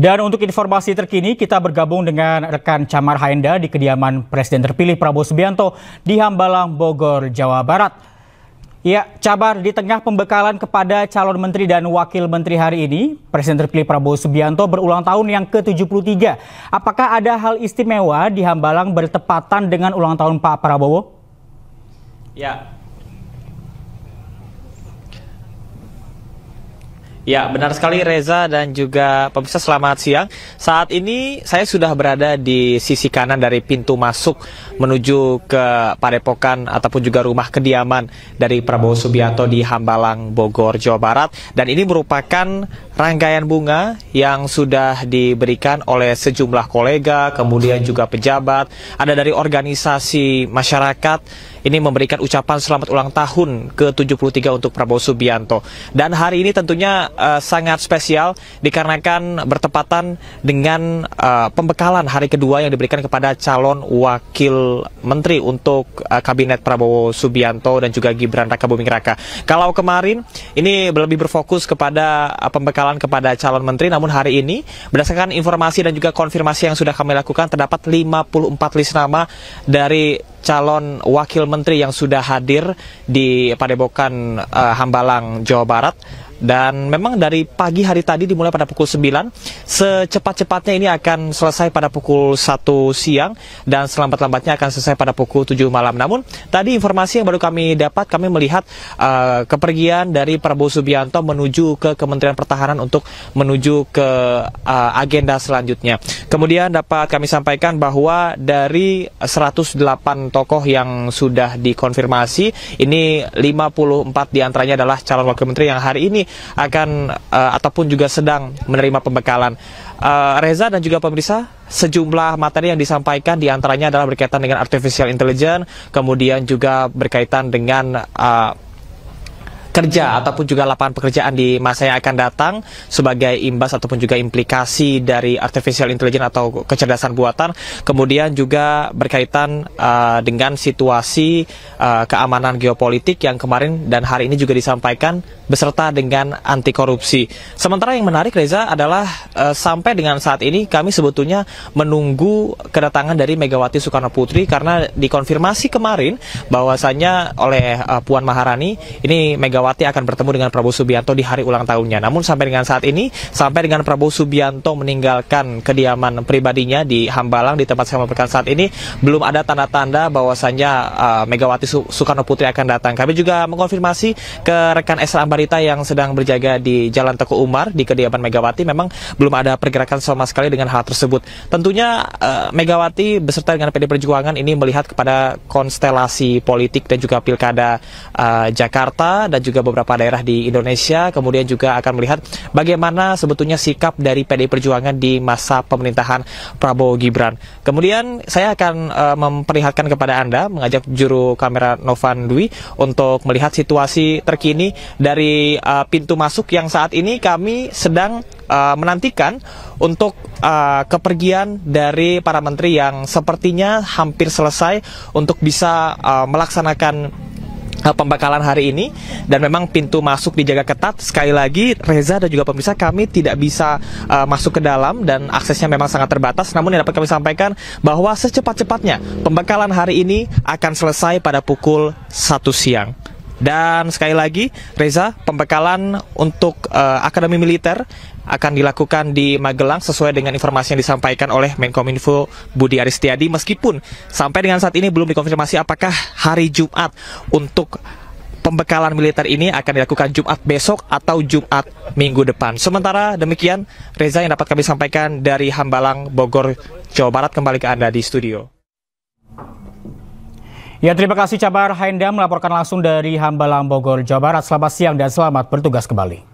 Dan untuk informasi terkini, kita bergabung dengan rekan Camar Haenda di kediaman Presiden terpilih Prabowo Subianto di Hambalang, Bogor, Jawa Barat. Ya, Cabar, di tengah pembekalan kepada calon menteri dan wakil menteri hari ini, Presiden terpilih Prabowo Subianto berulang tahun yang ke-73. Apakah ada hal istimewa di Hambalang bertepatan dengan ulang tahun Pak Prabowo? Ya, Ya, benar sekali Reza dan juga pemirsa selamat siang. Saat ini saya sudah berada di sisi kanan dari pintu masuk menuju ke padepokan ataupun juga rumah kediaman dari Prabowo Subianto di Hambalang, Bogor, Jawa Barat. Dan ini merupakan rangkaian bunga yang sudah diberikan oleh sejumlah kolega, kemudian juga pejabat, ada dari organisasi masyarakat ini memberikan ucapan selamat ulang tahun ke-73 untuk Prabowo Subianto. Dan hari ini tentunya uh, sangat spesial dikarenakan bertepatan dengan uh, pembekalan hari kedua yang diberikan kepada calon wakil menteri untuk uh, kabinet Prabowo Subianto dan juga Gibran Raka Buming Raka. Kalau kemarin ini lebih berfokus kepada uh, pembekalan kepada calon menteri namun hari ini berdasarkan informasi dan juga konfirmasi yang sudah kami lakukan terdapat 54 list nama dari calon wakil menteri yang sudah hadir di Padepokan uh, Hambalang Jawa Barat dan memang dari pagi hari tadi dimulai pada pukul 9, secepat-cepatnya ini akan selesai pada pukul 1 siang dan selambat-lambatnya akan selesai pada pukul 7 malam. Namun tadi informasi yang baru kami dapat, kami melihat uh, kepergian dari Prabowo Subianto menuju ke Kementerian Pertahanan untuk menuju ke uh, agenda selanjutnya. Kemudian dapat kami sampaikan bahwa dari 108 tokoh yang sudah dikonfirmasi, ini 54 diantaranya adalah calon wakil menteri yang hari ini akan uh, ataupun juga sedang menerima pembekalan. Uh, Reza dan juga pemirsa, sejumlah materi yang disampaikan diantaranya adalah berkaitan dengan artificial intelligence, kemudian juga berkaitan dengan uh, kerja ataupun juga lapangan pekerjaan di masa yang akan datang sebagai imbas ataupun juga implikasi dari artificial intelligence atau kecerdasan buatan kemudian juga berkaitan uh, dengan situasi uh, keamanan geopolitik yang kemarin dan hari ini juga disampaikan beserta dengan anti korupsi. Sementara yang menarik Reza adalah uh, sampai dengan saat ini kami sebetulnya menunggu kedatangan dari Megawati Soekarno Putri karena dikonfirmasi kemarin bahwasannya oleh uh, Puan Maharani ini Megawati Megawati akan bertemu dengan Prabowo Subianto di hari ulang tahunnya. Namun sampai dengan saat ini, sampai dengan Prabowo Subianto meninggalkan kediaman pribadinya di Hambalang di tempat saya melaporkan saat ini, belum ada tanda-tanda bahwasannya uh, Megawati Soekarno Putri akan datang. Kami juga mengkonfirmasi ke rekan Esra Ambarita yang sedang berjaga di Jalan Teku Umar di kediaman Megawati, memang belum ada pergerakan sama sekali dengan hal tersebut. Tentunya uh, Megawati beserta dengan PD Perjuangan ini melihat kepada konstelasi politik dan juga pilkada uh, Jakarta dan juga juga beberapa daerah di Indonesia, kemudian juga akan melihat bagaimana sebetulnya sikap dari PDI Perjuangan di masa pemerintahan Prabowo Gibran. Kemudian saya akan uh, memperlihatkan kepada Anda, mengajak juru kamera Novan Dwi untuk melihat situasi terkini dari uh, pintu masuk yang saat ini kami sedang uh, menantikan untuk uh, kepergian dari para menteri yang sepertinya hampir selesai untuk bisa uh, melaksanakan Eh, pembekalan hari ini dan memang pintu masuk dijaga ketat sekali lagi Reza dan juga pemirsa kami tidak bisa uh, masuk ke dalam dan aksesnya memang sangat terbatas namun yang dapat kami sampaikan bahwa secepat-cepatnya pembekalan hari ini akan selesai pada pukul 1 siang dan sekali lagi Reza pembekalan untuk uh, Akademi Militer akan dilakukan di Magelang sesuai dengan informasi yang disampaikan oleh Menkominfo Budi Aristiadi meskipun sampai dengan saat ini belum dikonfirmasi apakah hari Jumat untuk pembekalan militer ini akan dilakukan Jumat besok atau Jumat minggu depan. Sementara demikian, Reza yang dapat kami sampaikan dari Hambalang, Bogor, Jawa Barat kembali ke Anda di studio. Ya, terima kasih Cabar Hainda melaporkan langsung dari Hambalang, Bogor, Jawa Barat. Selamat siang dan selamat bertugas kembali.